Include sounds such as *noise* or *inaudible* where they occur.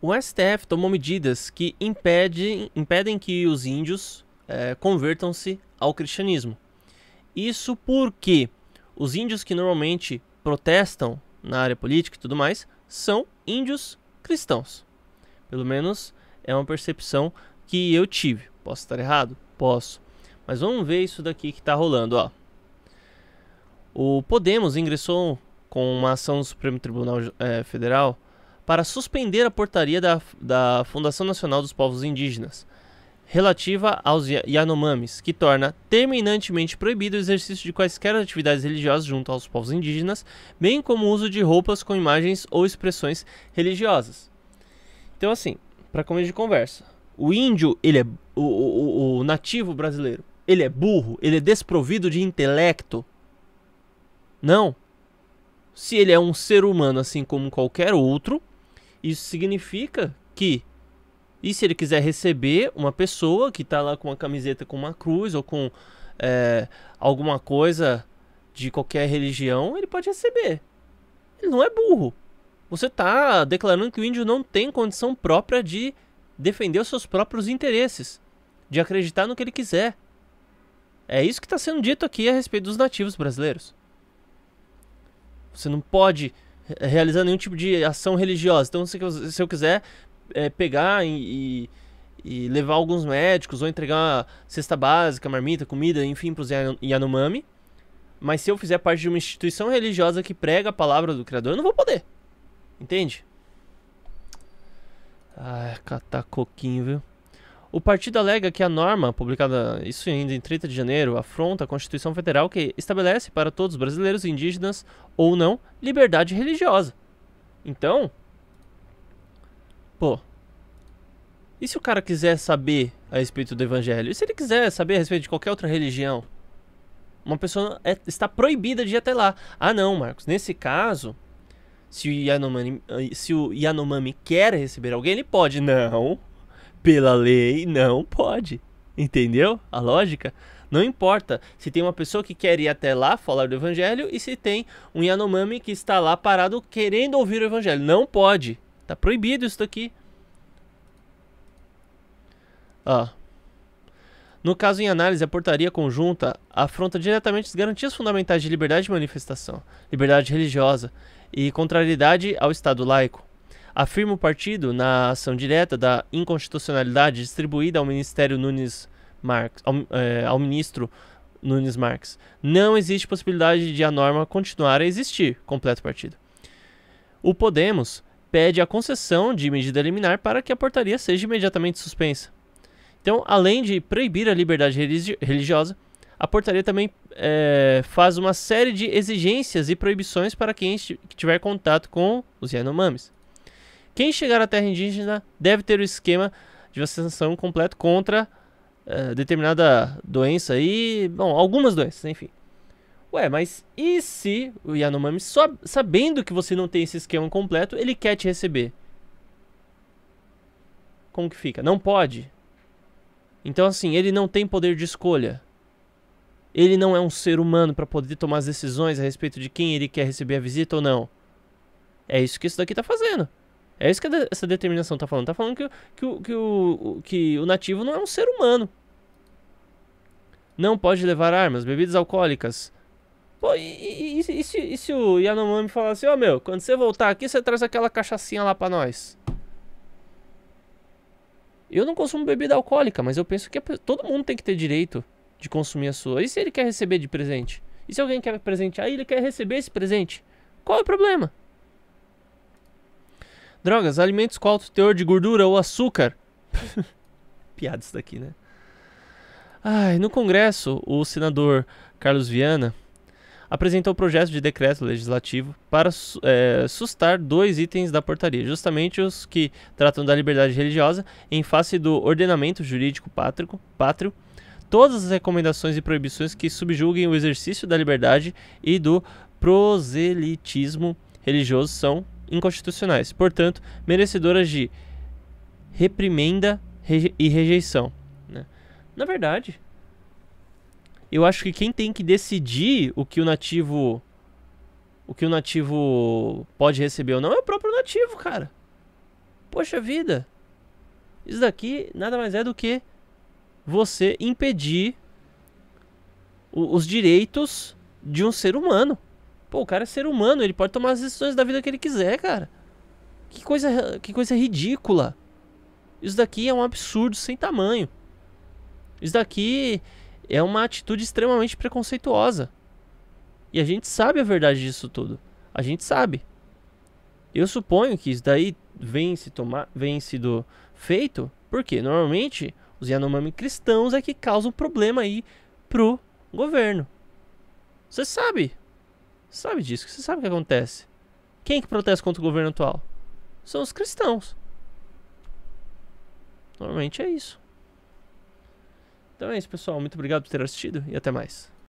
o STF tomou medidas que impedem, impedem que os índios é, convertam-se ao cristianismo. Isso porque os índios que normalmente protestam na área política e tudo mais são índios cristãos. Pelo menos é uma percepção que eu tive. Posso estar errado? Posso. Mas vamos ver isso daqui que está rolando. Ó. O Podemos ingressou com uma ação do Supremo Tribunal é, Federal para suspender a portaria da, da Fundação Nacional dos Povos Indígenas, relativa aos Yanomamis, que torna terminantemente proibido o exercício de quaisquer atividades religiosas junto aos povos indígenas, bem como o uso de roupas com imagens ou expressões religiosas. Então, assim, para começo de conversa, o índio, ele é o, o, o nativo brasileiro, ele é burro, ele é desprovido de intelecto. Não. Se ele é um ser humano assim como qualquer outro, isso significa que, e se ele quiser receber uma pessoa que está lá com uma camiseta com uma cruz ou com é, alguma coisa de qualquer religião, ele pode receber. Ele não é burro. Você está declarando que o índio não tem condição própria de defender os seus próprios interesses, de acreditar no que ele quiser. É isso que está sendo dito aqui a respeito dos nativos brasileiros. Você não pode realizando nenhum tipo de ação religiosa. Então, se, se eu quiser é, pegar e, e, e, levar alguns médicos, ou entregar uma cesta básica, marmita, comida, enfim, para os Yanomami, mas se eu fizer parte de uma instituição religiosa que prega a palavra do Criador, eu não vou poder. Entende? Ah, catar coquinho, viu? O partido alega que a norma, publicada isso ainda em 30 de janeiro, afronta a Constituição Federal que estabelece para todos os brasileiros indígenas ou não liberdade religiosa. Então, pô, e se o cara quiser saber a respeito do evangelho? E se ele quiser saber a respeito de qualquer outra religião? Uma pessoa é, está proibida de ir até lá. Ah, não, Marcos, nesse caso, se o Yanomami, se o Yanomami quer receber alguém, ele pode. Não, pela lei, não pode. Entendeu a lógica? Não importa se tem uma pessoa que quer ir até lá falar do evangelho e se tem um Yanomami que está lá parado querendo ouvir o evangelho. Não pode. está proibido isso daqui. Ah. No caso em análise, a portaria conjunta afronta diretamente as garantias fundamentais de liberdade de manifestação, liberdade religiosa e contrariedade ao Estado laico afirma o partido na ação direta da inconstitucionalidade distribuída ao Ministério Nunes Marques, ao, é, ao ministro Nunes Marques. Não existe possibilidade de a norma continuar a existir, completo partido. O Podemos pede a concessão de medida liminar para que a portaria seja imediatamente suspensa. Então, além de proibir a liberdade religi religiosa, a portaria também é, faz uma série de exigências e proibições para quem tiver contato com os Yanomamis. Quem chegar à terra indígena deve ter o esquema de vacinação completo contra uh, determinada doença e, bom, algumas doenças, enfim. Ué, mas e se o Yanomami, só sabendo que você não tem esse esquema completo, ele quer te receber? Como que fica? Não pode. Então, assim, ele não tem poder de escolha. Ele não é um ser humano para poder tomar as decisões a respeito de quem ele quer receber a visita ou não. É isso que isso daqui tá fazendo. É isso que essa determinação está falando. Está falando que, que, que, o, que o nativo não é um ser humano. Não pode levar armas, bebidas alcoólicas. Pô, e, e, e, se, e se o Yanomami falar assim, ó oh, meu, quando você voltar aqui, você traz aquela cachaçinha lá pra nós. Eu não consumo bebida alcoólica, mas eu penso que todo mundo tem que ter direito de consumir a sua. E se ele quer receber de presente? E se alguém quer presentear, ele quer receber esse presente? Qual é o problema? Drogas, alimentos com alto teor de gordura ou açúcar. *laughs* Piada isso daqui, né? Ai, no Congresso, o senador Carlos Viana apresentou o projeto de decreto legislativo para é, sustar dois itens da portaria, justamente os que tratam da liberdade religiosa em face do ordenamento jurídico pátrico, pátrio, todas as recomendações e proibições que subjuguem o exercício da liberdade e do proselitismo religioso são inconstitucionais, portanto, merecedoras de reprimenda e rejeição. Né? Na verdade, eu acho que quem tem que decidir o que o nativo o que o nativo pode receber ou não é o próprio nativo, cara. Poxa vida. Isso daqui nada mais é do que você impedir o, os direitos de um ser humano. Pô, o cara é ser humano, ele pode tomar as decisões da vida que ele quiser, cara. Que coisa, que coisa ridícula. Isso daqui é um absurdo sem tamanho. Isso daqui é uma atitude extremamente preconceituosa. E a gente sabe a verdade disso tudo. A gente sabe. Eu suponho que isso daí vem, se tomar, vem sido feito porque normalmente os Yanomami cristãos é que causam problema aí pro governo. Você sabe, você sabe disso, você sabe o que acontece. Quem é que protesta contra o governo atual? São os cristãos. Normalmente é isso. Então é isso, pessoal. Muito obrigado por ter assistido e até mais.